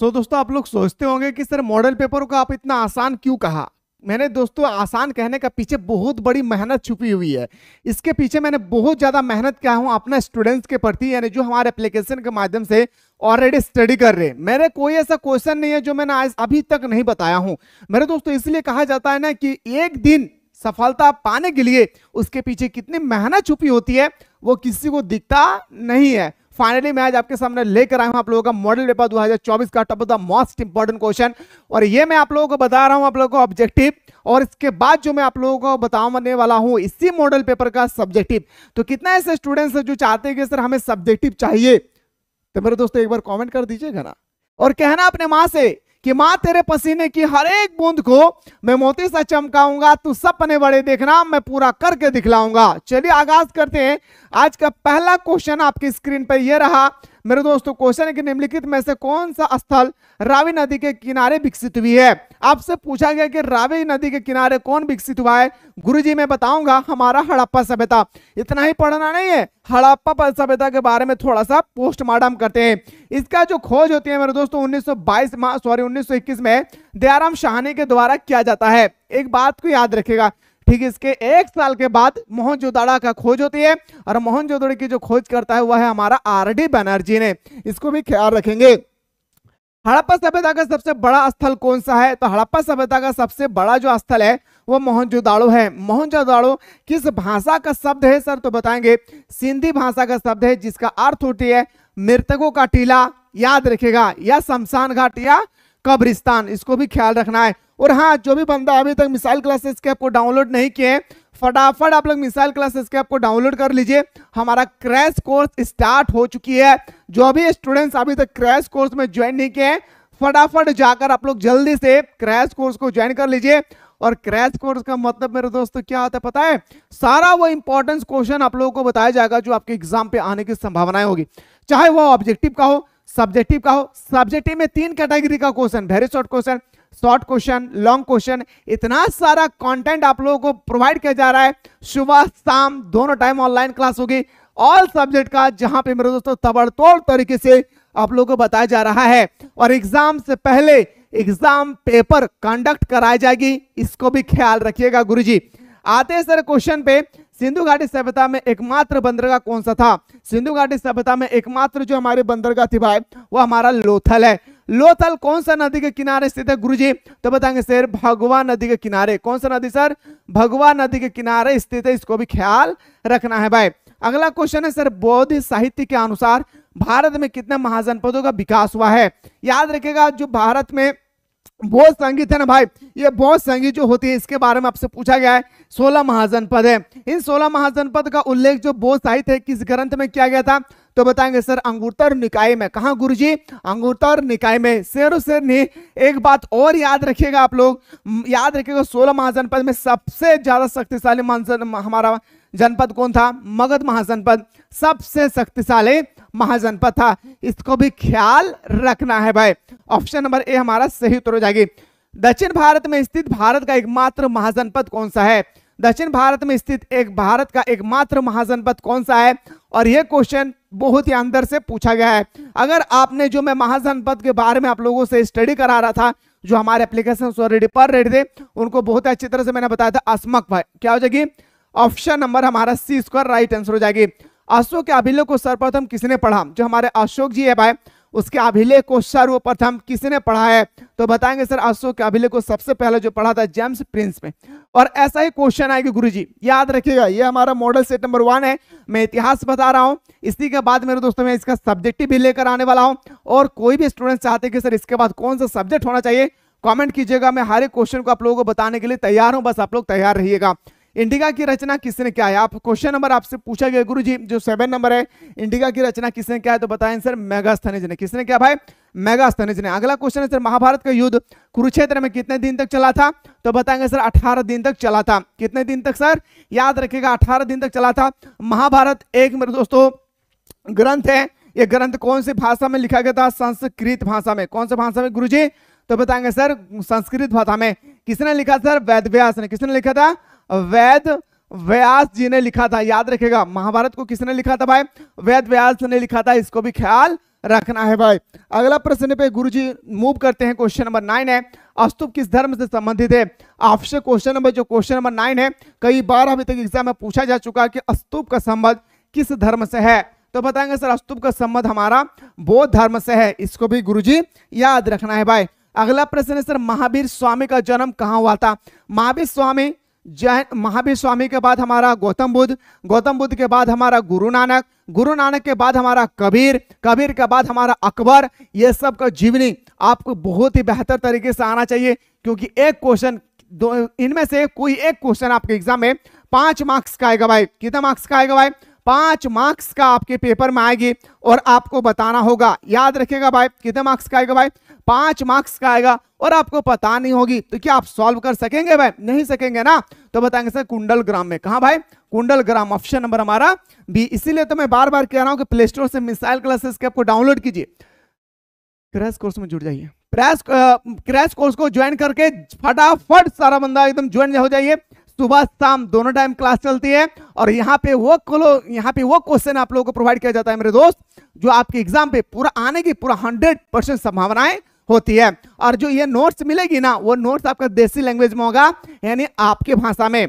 सो दोस्तों आप लोग सोचते होंगे कि सर मॉडल पेपर को आप इतना आसान क्यों कहा मैंने दोस्तों आसान कहने का पीछे बहुत बड़ी मेहनत छुपी हुई है इसके पीछे मैंने बहुत ज़्यादा मेहनत किया हूँ अपना स्टूडेंट्स के प्रति यानी जो हमारे एप्लीकेशन के माध्यम से ऑलरेडी स्टडी कर रहे हैं मेरे कोई ऐसा क्वेश्चन नहीं है जो मैंने आज अभी तक नहीं बताया हूँ मेरे दोस्तों इसलिए कहा जाता है ना कि एक दिन सफलता पाने के लिए उसके पीछे कितनी मेहनत छुपी होती है वो किसी को दिखता नहीं है फाइनली मैं आज आपके सामने लेकर आया हूं आप लोगों का मॉडल पेपर 2024 का top of the most important question और ये मैं आप लोगों को बता रहा हूं आप लोगों को ऑब्जेक्टिव और इसके बाद जो मैं आप लोगों को बताने वाला हूं इसी मॉडल पेपर का सब्जेक्टिव तो कितना ऐसे स्टूडेंट्स जो चाहते हैं कि सर हमें सब्जेक्टिव चाहिए तो मेरे दोस्तों एक बार कॉमेंट कर दीजिएगा ना और कहना अपने माँ से कि माँ तेरे पसीने की हर एक बूंद को मैं मोती से चमकाऊंगा तू सपने बड़े देखना मैं पूरा करके दिखलाऊंगा चलिए आगाज करते हैं आज का पहला क्वेश्चन आपकी स्क्रीन पर यह रहा मेरे दोस्तों क्वेश्चन है कि निम्नलिखित में से कौन सा स्थल रावी नदी के किनारे विकसित हुई है आपसे पूछा गया कि रावी नदी के किनारे कौन विकसित हुआ है गुरु जी मैं बताऊंगा हमारा हड़प्पा सभ्यता इतना ही पढ़ना नहीं है हड़प्पा सभ्यता के बारे में थोड़ा सा पोस्टमार्टम करते हैं इसका जो खोज होती है मेरे दोस्तों उन्नीस सॉरी उन्नीस में दयाराम शाहनी के द्वारा किया जाता है एक बात को याद रखेगा ठीक इसके एक साल के बाद मोहनजोदाड़ा का खोज होती है और मोहनजोदड़ी की जो खोज करता है वह है हमारा आर डी बनर्जी ने इसको भी ख्याल रखेंगे हड़प्पा सभ्यता का सबसे बड़ा स्थल कौन सा है तो हड़प्पा सभ्यता का सबसे बड़ा जो स्थल है वो मोहनजोदाड़ो है मोहनजोदाड़ो किस भाषा का शब्द है सर तो बताएंगे सिंधी भाषा का शब्द है जिसका अर्थ होती है मृतकों का टीला याद रखेगा या शमशान घाट या कब्रिस्तान इसको भी ख्याल रखना है और हाँ जो भी बंदा अभी तक मिसाइल क्लासेस के आपको डाउनलोड नहीं किए फटाफट आप लोग मिसाइल क्लासेस के आपको डाउनलोड कर लीजिए हमारा क्रैश कोर्स स्टार्ट हो चुकी है जो भी स्टूडेंट्स अभी तक क्रैश कोर्स में ज्वाइन नहीं किए फटाफट जाकर आप लोग जल्दी से क्रैश कोर्स को ज्वाइन कर लीजिए और क्रैश कोर्स का मतलब मेरे दोस्तों क्या होता है पता है सारा वो इंपॉर्टेंस क्वेश्चन आप लोगों को बताया जाएगा जो आपके एग्जाम पे आने की संभावनाएं होगी चाहे वो ऑब्जेक्टिव का हो सब्जेक्टिव का हो सब्जेक्टिव में तीन कैटेगरी का question very short question short question long question इतना सारा कंटेंट आप लोगों को प्रोवाइड किया जा रहा है सुबह शाम दोनों टाइम ऑनलाइन क्लास होगी ऑल सब्जेक्ट का जहां पे मेरे दोस्तों तबड़तोड़ तरीके से आप लोगों को बताया जा रहा है और एग्जाम से पहले एग्जाम पेपर कंडक्ट कराई जाएगी इसको भी ख्याल रखिएगा गुरु आते सर क्वेश्चन पे सिंधु घाटी सभ्यता में एकमात्र बंदरगाह कौन सा था सिंधु घाटी सभ्यता में एकमात्र जो हमारे बंदरगाह थी भाई वो हमारा लोथल है लोथल कौन सा नदी के किनारे स्थित है गुरुजी तो बताएंगे सर भगवा नदी के किनारे कौन सा नदी सर भगवा नदी के किनारे स्थित है इसको भी ख्याल रखना है भाई अगला क्वेश्चन है सर बौद्ध साहित्य के अनुसार भारत में कितने महाजनपदों का विकास हुआ है याद रखेगा जो भारत में बहुत संगीत है ना भाई ये बहुत संगीत जो होती है इसके बारे में आपसे पूछा गया है सोलह महाजनपद है इन सोलह महाजनपद का उल्लेख जो बोध साहित्य है किस ग्रंथ में किया गया था तो बताएंगे सर अंगूतर निकाय में कहा गुरु जी अंगूतर निकाय में शेर शेर ने एक बात और याद रखिएगा आप लोग याद रखिएगा सोलह महाजनपद में सबसे ज्यादा शक्तिशाली महाजन हमारा जनपद कौन था मगध महाजनपद सबसे शक्तिशाली महाजनपद था इसको भी ख्याल रखना है भाई ऑप्शन नंबर ए हमारा सही उत्तर हो जाएगी दक्षिण भारत में स्थित भारत का एकमात्र महाजनपद कौन सा है दक्षिण भारत में स्थित एक भारत का एकमात्र महाजनपद कौन सा है और यह क्वेश्चन बहुत ही अंदर से पूछा गया है अगर आपने जो मैं महाजनपद के बारे में आप लोगों से स्टडी करा रहा था जो हमारे एप्लीकेशन ऑलरेडी पढ़ रहे थे उनको बहुत अच्छी तरह से मैंने बताया था अस्मक भाई क्या हो जाएगी ऑप्शन नंबर हमारा सी स्क्वायर राइट आंसर हो जाएगी अशोक के अभिलेख को सर्वप्रथम किसने पढ़ा जो हमारे अशोक जी है भाई उसके अभिलेख को सर्वप्रथम किसने पढ़ा है तो बताएंगे सर अशोक के अभिलेख को सबसे पहले जो पढ़ा था जेम्स प्रिंस में और ऐसा ही क्वेश्चन आएगा गुरु जी याद रखिएगा ये हमारा मॉडल सेट नंबर वन है मैं इतिहास बता रहा हूँ इसी के बाद मेरे दोस्तों मैं इसका सब्जेक्टिव भी लेकर आने वाला हूँ और कोई भी स्टूडेंट चाहते कि सर इसके बाद कौन सा सब्जेक्ट होना चाहिए कमेंट कीजिएगा मैं हर एक क्वेश्चन को आप लोगों को बताने के लिए तैयार हूं बस आप लोग तैयार रहिएगा इंडिका की रचना किसने क्या है आप क्वेश्चन नंबर आपसे पूछा गया गुरु जी जो सेवन नंबर है इंडिका की रचना किसने क्या है तो बताएं सर मेगास्थनिज ने किसने क्या भाई मेगास्थनिज ने अगला क्वेश्चन है सर महाभारत का युद्ध कुरुक्षेत्र में कितने दिन तक चला था तो बताएंगे सर अठारह दिन तक चला था कितने दिन तक सर याद रखेगा अठारह दिन तक चला था महाभारत एक मेरे दोस्तों ग्रंथ है ये ग्रंथ कौन से भाषा में लिखा गया था संस्कृत भाषा में कौन से भाषा में गुरुजी तो बताएंगे सर संस्कृत भाषा में किसने लिखा सर वैद व्यास ने किसने लिखा था वैद व्यास जी ने लिखा था याद रखेगा महाभारत को किसने लिखा था भाई वैद व्यास ने लिखा था इसको भी ख्याल रखना है भाई अगला प्रश्न पे गुरुजी मूव करते हैं क्वेश्चन नंबर नाइन है अस्तुप किस धर्म से संबंधित है आपसे क्वेश्चन नंबर जो क्वेश्चन नंबर नाइन है कई बार अभी तक एग्जाम में पूछा जा चुका है कि अस्तुप का संबंध किस धर्म से है तो बताएंगे सर अस्तुप का संबंध हमारा बौद्ध धर्म से है इसको भी जी याद रखना है भाई अगला प्रश्न है सर महावीर स्वामी का जन्म कहाँ हुआ था महावीर स्वामी जैन महावीर स्वामी के बाद हमारा गौतम बुद्ध गौतम बुद्ध के बाद हमारा गुरु नानक गुरु नानक के बाद हमारा कबीर कबीर के बाद हमारा अकबर ये सब का जीवनी आपको बहुत ही बेहतर तरीके से आना चाहिए क्योंकि एक क्वेश्चन दो इनमें से कोई एक क्वेश्चन आपके एग्जाम में पांच मार्क्स का आएगा भाई कितना मार्क्स का आएगा भाई पांच मार्क्स का आपके पेपर में आएगी और आपको बताना होगा याद रखेगा भाई कितने मार्क्स का आएगा भाई पांच मार्क्स का आएगा और आपको पता नहीं होगी तो क्या आप सॉल्व कर सकेंगे भाई नहीं सकेंगे ना तो बताएंगे सर कुंडल ग्राम में कहा भाई कुंडल ग्राम ऑप्शन नंबर हमारा बी इसीलिए तो मैं बार बार कह रहा हूं कि प्ले स्टोर से मिसाइल क्लासेस के आपको डाउनलोड कीजिए क्रैश कोर्स में जुड़ जाइए क्रैश क्रैश कोर्स को ज्वाइन करके फटाफट सारा बंदा एकदम ज्वाइन हो जाइए सुबह शाम दोनों टाइम क्लास चलती है और यहाँ पे वो कलो यहाँ पे वो क्वेश्चन आप लोगों को प्रोवाइड किया जाता है मेरे दोस्त जो आपके एग्जाम पे पूरा आने की पूरा हंड्रेड परसेंट संभावनाएं होती है और जो ये नोट्स मिलेगी ना वो नोट्स आपका देसी लैंग्वेज में होगा यानी आपके भाषा में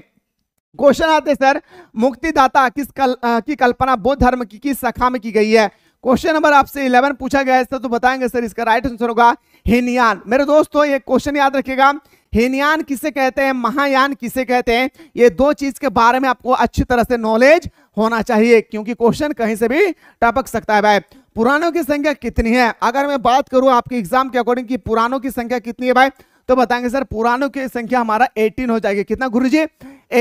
क्वेश्चन आते सर मुक्तिदाता किस कल, आ, की कल्पना बौद्ध धर्म की किस शाखा में की गई है क्वेश्चन नंबर आपसे इलेवन पूछा गया है सर तो बताएंगे सर इसका राइट आंसर होगा हिनयान मेरे दोस्तों ये क्वेश्चन याद रखिएगा हिनयान किसे कहते हैं महायान किसे कहते हैं ये दो चीज के बारे में आपको अच्छी तरह से नॉलेज होना चाहिए क्योंकि क्वेश्चन कहीं से भी टपक सकता है भाई पुरानों की संख्या कितनी है अगर मैं बात करूं आपके एग्जाम के अकॉर्डिंग की पुरानों की संख्या कितनी है भाई तो बताएंगे सर पुरानों की संख्या हमारा 18 हो जाएगी कितना गुरु जी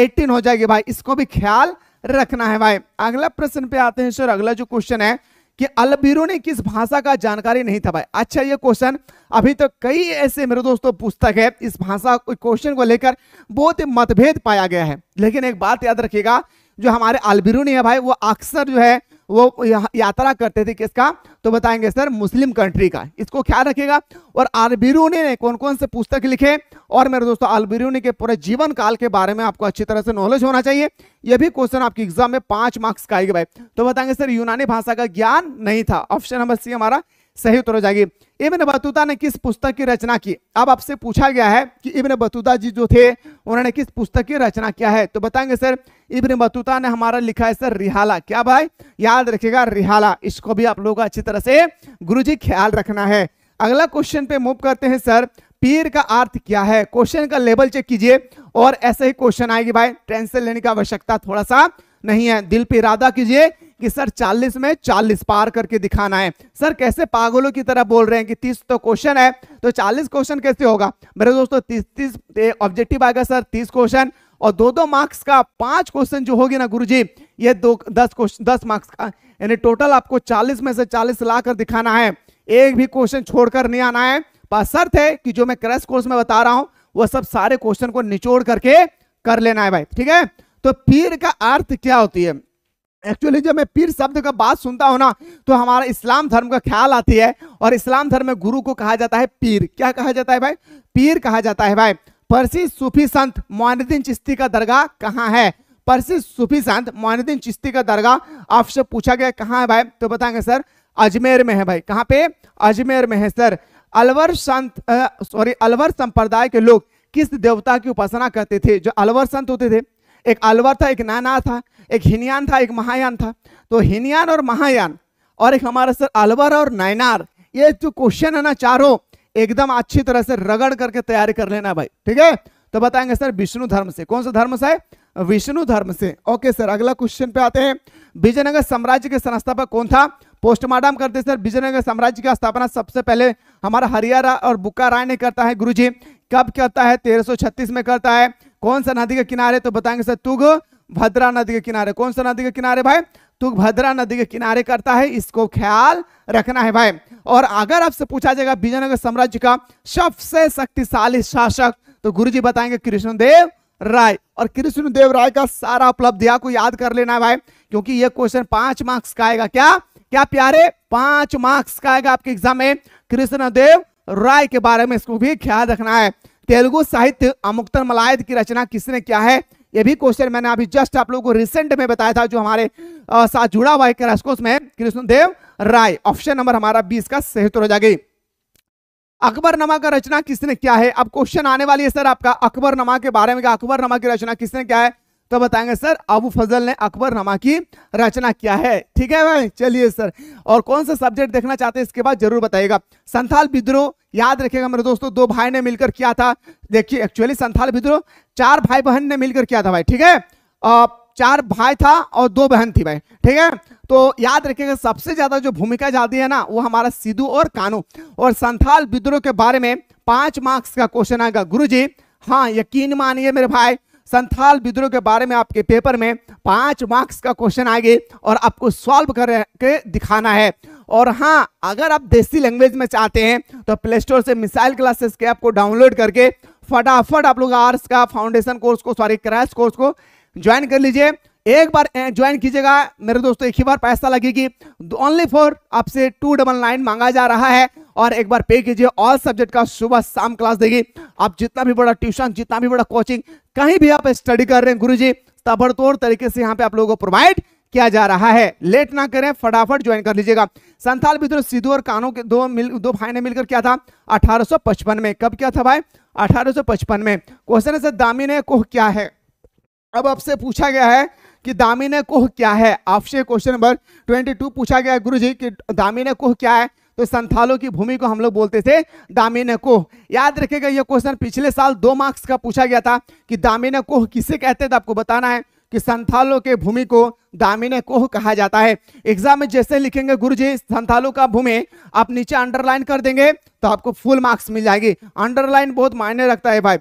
एटीन हो जाएगी भाई इसको भी ख्याल रखना है भाई अगला प्रश्न पे आते हैं सर अगला जो क्वेश्चन है कि अलबीरो ने किस भाषा का जानकारी नहीं था भाई अच्छा ये क्वेश्चन अभी तो कई ऐसे मेरे दोस्तों पुस्तक है इस भाषा क्वेश्चन को लेकर बहुत ही मतभेद पाया गया है लेकिन एक बात याद रखिएगा जो हमारे अलबीरो ने है भाई वो अक्सर जो है वो यात्रा करते थे किसका तो बताएंगे सर मुस्लिम कंट्री का इसको ख्याल रखिएगा और आलबिरूनी ने कौन कौन से पुस्तक लिखे और मेरे दोस्तों आलबिरूनी के पूरे जीवन काल के बारे में आपको अच्छी तरह से नॉलेज होना चाहिए यह भी क्वेश्चन आपके एग्जाम में पांच मार्क्स का आएगा भाई तो बताएंगे सर यूनानी भाषा का ज्ञान नहीं था ऑप्शन नंबर सी हमारा सही उत्तर हो जाएगी इब्न बतूता ने किस पुस्तक की रचना की अब आपसे पूछा गया है कि इब्न बतूता जी जो थे उन्होंने किस पुस्तक की रचना किया है तो बताएंगे सर इब्न बतूता ने हमारा लिखा है सर रिहाला क्या भाई याद रखेगा रिहाला इसको भी आप लोगों को अच्छी तरह से गुरु जी ख्याल रखना है अगला क्वेश्चन पे मूव करते हैं सर पीर का अर्थ क्या है क्वेश्चन का लेवल चेक कीजिए और ऐसे ही क्वेश्चन आएगी भाई टेंशन लेने की आवश्यकता थोड़ा सा नहीं है दिल पे इरादा कीजिए कि सर 40 में 40 पार करके दिखाना है सर कैसे पागलों की तरह बोल रहे हैं कि 30 तो क्वेश्चन है तो 40 क्वेश्चन कैसे होगा मेरे दोस्तों 30 30 ऑब्जेक्टिव आएगा सर 30 क्वेश्चन और दो दो मार्क्स का पांच क्वेश्चन जो होगी ना गुरुजी ये दो दस क्वेश्चन दस मार्क्स का यानी टोटल आपको चालीस में से चालीस ला कर दिखाना है एक भी क्वेश्चन छोड़कर नहीं आना है शर्त है कि जो मैं क्रैश कोर्स में बता रहा हूं वह सब सारे क्वेश्चन को निचोड़ करके कर लेना है भाई ठीक है तो पीर का अर्थ क्या होती है एक्चुअली जब मैं पीर शब्द का बात सुनता हूँ ना तो हमारा इस्लाम धर्म का ख्याल आती है और इस्लाम धर्म में गुरु को कहा जाता है पीर क्या कहा जाता है भाई पीर कहा जाता है भाई परसी सूफी संत मोनुद्दीन चिश्ती का दरगाह कहाँ है परसी सूफी संत मोनुद्दीन चिश्ती का दरगाह आपसे पूछा गया कहाँ है भाई तो बताएंगे सर अजमेर में है भाई कहाँ पे अजमेर में है सर अलवर संत सॉरी अलवर संप्रदाय के लोग किस देवता की उपासना करते थे जो अलवर संत होते थे एक अलवर था एक नाना था एक हिनयान था एक महायान था तो हिनयान और महायान और एक हमारा सर अलवर और नायनार ये जो क्वेश्चन है ना चारों एकदम अच्छी तरह से रगड़ करके तैयारी कर लेना भाई ठीक है तो बताएंगे सर विष्णु धर्म से कौन सा धर्म से विष्णु धर्म से ओके सर अगला क्वेश्चन पे आते हैं विजयनगर साम्राज्य के संस्थापक कौन था पोस्टमार्टम करते सर विजयनगर साम्राज्य की स्थापना सबसे पहले हमारा हरियाणा और बुक्का राय ने करता है गुरुजी कब करता है 1336 में करता है कौन सा नदी के किनारे तो बताएंगे सर तुग भद्रा नदी के किनारे कौन सा नदी के किनारे भाई तो भद्रा नदी के किनारे करता है इसको ख्याल रखना है भाई और अगर आपसे पूछा जाएगा विजयनगर साम्राज्य का सबसे शक्तिशाली शासक तो गुरुजी बताएंगे कृष्णदेव राय और कृष्णदेव राय का सारा उपलब्धि आपको याद कर लेना है भाई क्योंकि यह क्वेश्चन पांच मार्क्स का आएगा क्या क्या प्यारे पांच मार्क्स का आएगा आपके एग्जाम में कृष्णदेव राय के बारे में इसको भी ख्याल रखना है तेलुगु साहित्य अमुक्तन मलायद की रचना किसने क्या है ये भी क्वेश्चन मैंने अभी जस्ट आप लोगों को रिसेंट में बताया था जो हमारे साथ जुड़ा हुआ है क्रैशकोर्स में कृष्णदेव राय ऑप्शन नंबर हमारा बीस का सही उत्तर हो जाएगी अकबरनामा का रचना किसने क्या है अब क्वेश्चन आने वाली है सर आपका अकबरनामा के बारे में अकबरनामा की रचना किसने क्या है तो बताएंगे सर अबू फजल ने अकबर नमा की रचना किया है ठीक है भाई चलिए सर और कौन सा सब्जेक्ट देखना चाहते हैं इसके बाद जरूर बताइएगा संथाल विद्रोह याद रखेगा मेरे दोस्तों दो भाई ने मिलकर किया था देखिए एक्चुअली संथाल विद्रोह चार भाई बहन ने मिलकर किया था भाई ठीक है चार भाई था और दो बहन थी भाई ठीक है तो याद रखिएगा सबसे ज्यादा जो भूमिका जाती है ना वो हमारा सिद्धू और कानू और संथाल विद्रोह के बारे में पांच मार्क्स का क्वेश्चन आएगा जी हाँ यकीन मानिए मेरे भाई संथाल विद्रोह के बारे में आपके पेपर में पांच मार्क्स का क्वेश्चन आगे और आपको सॉल्व करके दिखाना है और हाँ अगर आप देसी लैंग्वेज में चाहते हैं तो प्ले स्टोर से मिसाइल क्लासेस के आपको डाउनलोड करके फटाफट आप लोग आर्ट्स का फाउंडेशन कोर्स को सॉरी क्रैश कोर्स को ज्वाइन कर लीजिए एक बार ज्वाइन कीजिएगा मेरे दोस्तों एक ही बार पैसा लगेगी ओनली फॉर आपसे टू डबल नाइन मांगा जा रहा है और एक बार पे कीजिए ऑल सब्जेक्ट का सुबह शाम क्लास देगी आप जितना भी बड़ा ट्यूशन जितना भी बड़ा कोचिंग कहीं भी आप स्टडी कर रहे हैं गुरु जी तबड़तोड़ तरीके से यहाँ पे आप लोगों को प्रोवाइड किया जा रहा है लेट ना करें फटाफट ज्वाइन कर लीजिएगा संथाल विद्रोह सिद्धू और कानों के दो मिल दो भाई ने मिलकर क्या था 1855 में कब क्या था भाई 1855 में क्वेश्चन है सर कोह क्या है अब आपसे पूछा गया है कि दामिने कोह क्या है आपसे क्वेश्चन नंबर 22 पूछा गया है गुरु जी की दामिने कोह क्या है तो संथालों की भूमि को हम लोग बोलते थे कोह याद रखेगा यह क्वेश्चन पिछले साल दो मार्क्स का पूछा गया था कि कोह किसे कहते थे तो आपको बताना है कि संथालों के भूमि को दामिना कोह कहा जाता है एग्जाम में जैसे लिखेंगे गुरु जी संथालों का भूमि आप नीचे अंडरलाइन कर देंगे तो आपको फुल मार्क्स मिल जाएगी अंडरलाइन बहुत मायने रखता है भाई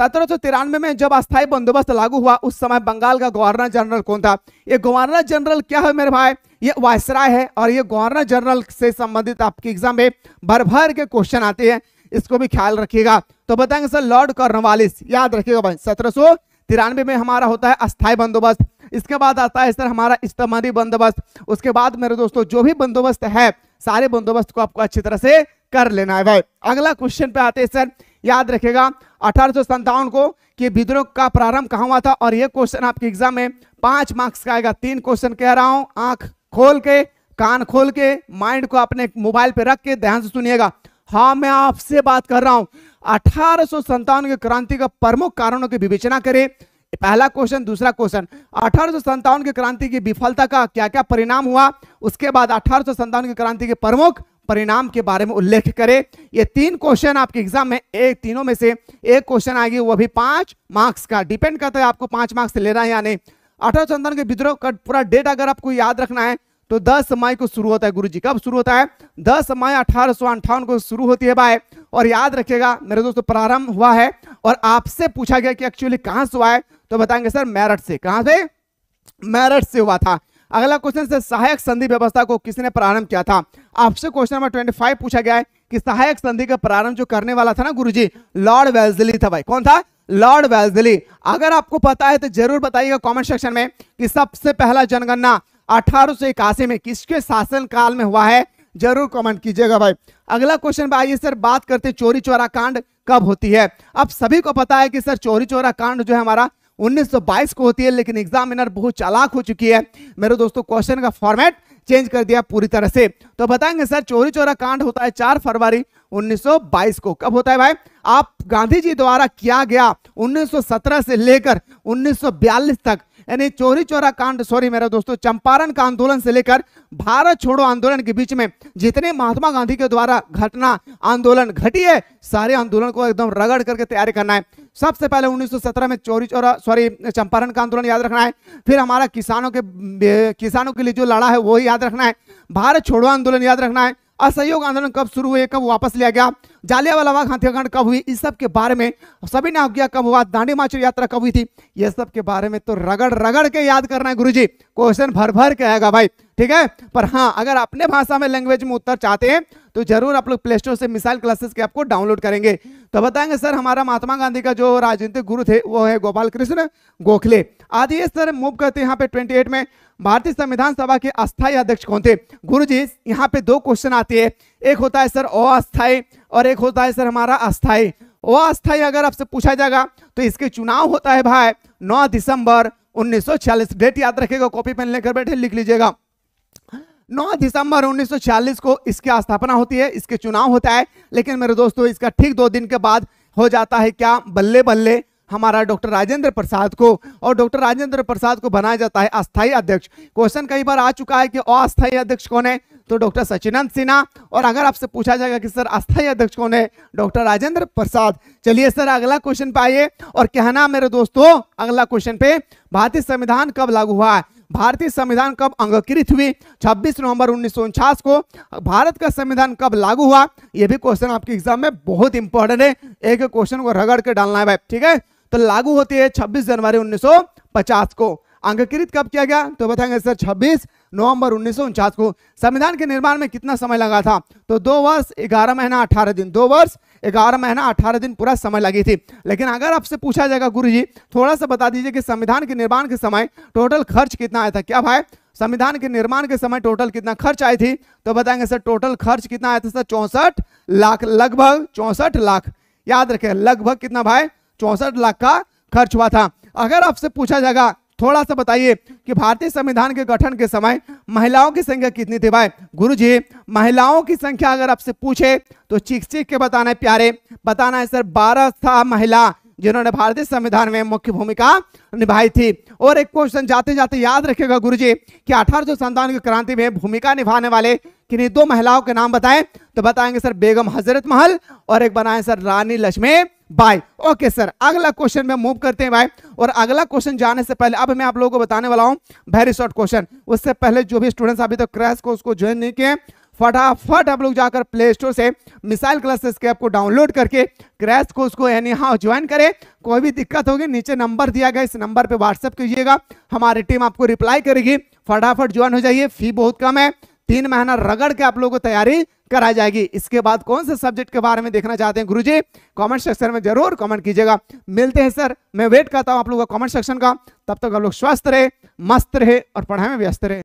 सत्रह तिरानवे में जब अस्थायी बंदोबस्त लागू हुआ उस समय बंगाल का गवर्नर जनरल कौन था ये गवर्नर जनरल क्या है मेरे भाई ये वायसराय है और ये गवर्नर जनरल से संबंधित आपके एग्जाम में भर भर के क्वेश्चन आते हैं इसको भी ख्याल रखिएगा तो बताएंगे सर लॉर्ड कॉर्नवालिस याद रखिएगा भाई सत्रह तिरानवे में हमारा होता है अस्थायी बंदोबस्त इसके बाद आता है सर हमारा इस्तेमाली बंदोबस्त उसके बाद मेरे दोस्तों जो भी बंदोबस्त है सारे बंदोबस्त को आपको अच्छी तरह से कर लेना है भाई अगला क्वेश्चन पे आते हैं सर याद रखेगा अठारह को कि विद्रोह का प्रारंभ कहाँ हुआ था और ये क्वेश्चन आपके एग्जाम में पांच मार्क्स का आएगा तीन क्वेश्चन कह रहा हूं आंख खोल के कान खोल के माइंड को अपने मोबाइल पे रख के ध्यान से सुनिएगा हाँ मैं आपसे बात कर रहा हूं अठारह की क्रांति का प्रमुख कारणों की विवेचना करें पहला क्वेश्चन दूसरा क्वेश्चन अठारह की क्रांति की विफलता का क्या क्या परिणाम हुआ उसके बाद अठारह की क्रांति के प्रमुख परिणाम के बारे में उल्लेख करें ये तीन क्वेश्चन आपके एग्जाम में एक तीनों में से एक क्वेश्चन आएगी वो भी पांच मार्क्स का डिपेंड करता है आपको पांच मार्क्स लेना है या नहीं अठारह चंदन के विद्रोह का पूरा डेट अगर आपको याद रखना है तो 10 मई को शुरू होता है गुरु जी कब शुरू होता है 10 मई अठारह को शुरू होती है भाई और याद रखिएगा मेरे दोस्तों प्रारंभ हुआ है और आपसे पूछा गया कि एक्चुअली कहां से हुआ है तो बताएंगे सर मेरठ से कहां से मेरठ से हुआ था अगला क्वेश्चन से सहायक संधि व्यवस्था को किसने प्रारंभ किया था आपसे क्वेश्चन नंबर ट्वेंटी फाइव पूछा गया है कि सहायक संधि का प्रारंभ जो करने वाला था ना गुरुजी लॉर्ड वेल्जली था भाई कौन था लॉर्ड वेल्जली अगर आपको पता है तो जरूर बताइएगा कमेंट सेक्शन में कि सबसे पहला जनगणना अठारह में किसके शासन काल में हुआ है जरूर कमेंट कीजिएगा भाई अगला क्वेश्चन पे आइए सर बात करते चोरी चोरा कांड कब होती है अब सभी को पता है कि सर चोरी चोरा कांड जो है हमारा उन्नीस को होती है लेकिन एग्जामिनर बहुत चालाक हो चुकी है मेरे दोस्तों क्वेश्चन का फॉर्मेट चेंज कर दिया पूरी तरह से तो बताएंगे सर चोरी चोरा कांड होता है चार फरवरी 1922 को कब होता है भाई आप गांधी जी द्वारा किया गया 1917 से लेकर 1942 तक यानी चोरी चोरा कांड सॉरी मेरा दोस्तों चंपारण का आंदोलन से लेकर भारत छोड़ो आंदोलन के बीच में जितने महात्मा गांधी के द्वारा घटना आंदोलन घटी है सारे आंदोलन को एकदम रगड़ करके तैयार करना है सबसे पहले 1917 में चोरी चोरा सॉरी चंपारण का आंदोलन याद रखना है फिर हमारा किसानों के किसानों के लिए जो लड़ा है वो याद रखना है भारत छोड़ो आंदोलन याद रखना है असहयोग आंदोलन कब शुरू हुए कब वापस लिया गया जालियावाला बाग हत्याकांड कब हुई इस सब के बारे में सभी ने आज्ञा कब हुआ दांडी माचर यात्रा कब हुई थी ये सब के बारे में तो रगड़ रगड़ के याद करना है गुरुजी क्वेश्चन भर भर के आएगा भाई ठीक है पर हाँ अगर अपने भाषा में लैंग्वेज में उत्तर चाहते हैं तो जरूर आप लोग प्ले स्टोर से मिसाइल क्लासेस के आपको डाउनलोड करेंगे तो बताएंगे सर हमारा महात्मा गांधी का जो राजनीतिक गुरु थे वो है गोपाल कृष्ण गोखले आदेश सर मूव करते हैं यहाँ पे 28 में भारतीय संविधान सभा के अस्थाई अध्यक्ष कौन थे गुरु जी यहाँ पे दो क्वेश्चन आते हैं एक होता है सर अस्थाई और एक होता है सर हमारा अस्थाई अस्थाई अगर आपसे पूछा जाएगा तो इसके चुनाव होता है भाई नौ दिसंबर उन्नीस डेट याद रखेगा कॉपी पेन लेकर बैठे लिख लीजिएगा 9 दिसंबर 1940 को इसकी स्थापना होती है इसके चुनाव होता है लेकिन मेरे दोस्तों इसका ठीक दो दिन के बाद हो जाता है क्या बल्ले बल्ले हमारा डॉक्टर राजेंद्र प्रसाद को और डॉक्टर राजेंद्र प्रसाद को बनाया जाता है अस्थाई अध्यक्ष क्वेश्चन कई बार आ चुका है कि अस्थाई अध्यक्ष कौन है तो डॉक्टर सचिनंद सिन्हा और अगर आपसे पूछा जाएगा कि सर अस्थायी अध्यक्ष कौन है डॉक्टर राजेंद्र प्रसाद चलिए सर अगला क्वेश्चन पे आइए और कहना मेरे दोस्तों अगला क्वेश्चन पे भारतीय संविधान कब लागू हुआ है भारतीय संविधान कब अंगीकृत हुई 26 नवंबर उन्नीस को भारत का संविधान कब लागू हुआ यह भी क्वेश्चन आपके एग्जाम में बहुत इंपॉर्टेंट है एक क्वेश्चन को रगड़ के डालना है भाई ठीक है तो लागू होती है छब्बीस जनवरी उन्नीस को अंगीकृत कब किया गया तो बताएंगे सर 26 नवंबर उन्नीस को संविधान के निर्माण में कितना समय लगा था तो दो वर्ष ग्यारह महीना अठारह दिन दो वर्ष ग्यारह महीना अठारह दिन पूरा समय लगी थी लेकिन अगर आपसे पूछा जाएगा गुरु जी थोड़ा सा बता दीजिए कि संविधान के निर्माण के समय टोटल खर्च कितना आया था क्या भाई संविधान के निर्माण के समय टोटल कितना खर्च आई थी तो बताएंगे सर टोटल खर्च कितना आया था सर चौसठ लाख लगभग चौसठ लाख याद रखे लगभग कितना भाई चौसठ लाख का खर्च हुआ था अगर आपसे पूछा जाएगा थोड़ा सा बताइए कि भारतीय संविधान के गठन के समय महिलाओं की संख्या कितनी थी भाई गुरुजी महिलाओं की संख्या अगर आपसे पूछे तो चीख चीख के बताना है प्यारे बताना है सर बारह था महिला जिन्होंने भारतीय संविधान में मुख्य भूमिका निभाई थी और एक क्वेश्चन जाते जाते याद रखेगा गुरु जी कि अठारह सौ संतान की क्रांति में भूमिका निभाने वाले किन्हीं दो महिलाओं के नाम बताए तो बताएंगे सर बेगम हजरत महल और एक बनाए sir Rani Lakshmi Bai okay sir अगला क्वेश्चन में मूव करते हैं भाई और अगला क्वेश्चन जाने से पहले अब मैं आप लोगों को बताने वाला हूं वेरी शॉर्ट क्वेश्चन उससे पहले जो भी स्टूडेंट्स अभी तक तो क्रैश कोर्स को ज्वाइन नहीं किए फटाफट आप लोग जाकर प्ले स्टोर से मिसाइल क्लासेस के ऐप को डाउनलोड करके क्रैश कोर्स को यानी हाँ ज्वाइन करें कोई भी दिक्कत होगी नीचे नंबर दिया गया इस नंबर पे व्हाट्सअप कीजिएगा हमारी टीम आपको रिप्लाई करेगी फटाफट ज्वाइन हो जाइए फी बहुत कम है तीन महीना रगड़ के आप लोगों को तैयारी करा जाएगी इसके बाद कौन से सब्जेक्ट के बारे में देखना चाहते हैं गुरुजी कमेंट सेक्शन में जरूर कमेंट कीजिएगा मिलते हैं सर मैं वेट करता हूं आप लोगों का कमेंट सेक्शन का तब तक आप लोग स्वस्थ रहे मस्त रहे और पढ़ाई में व्यस्त रहे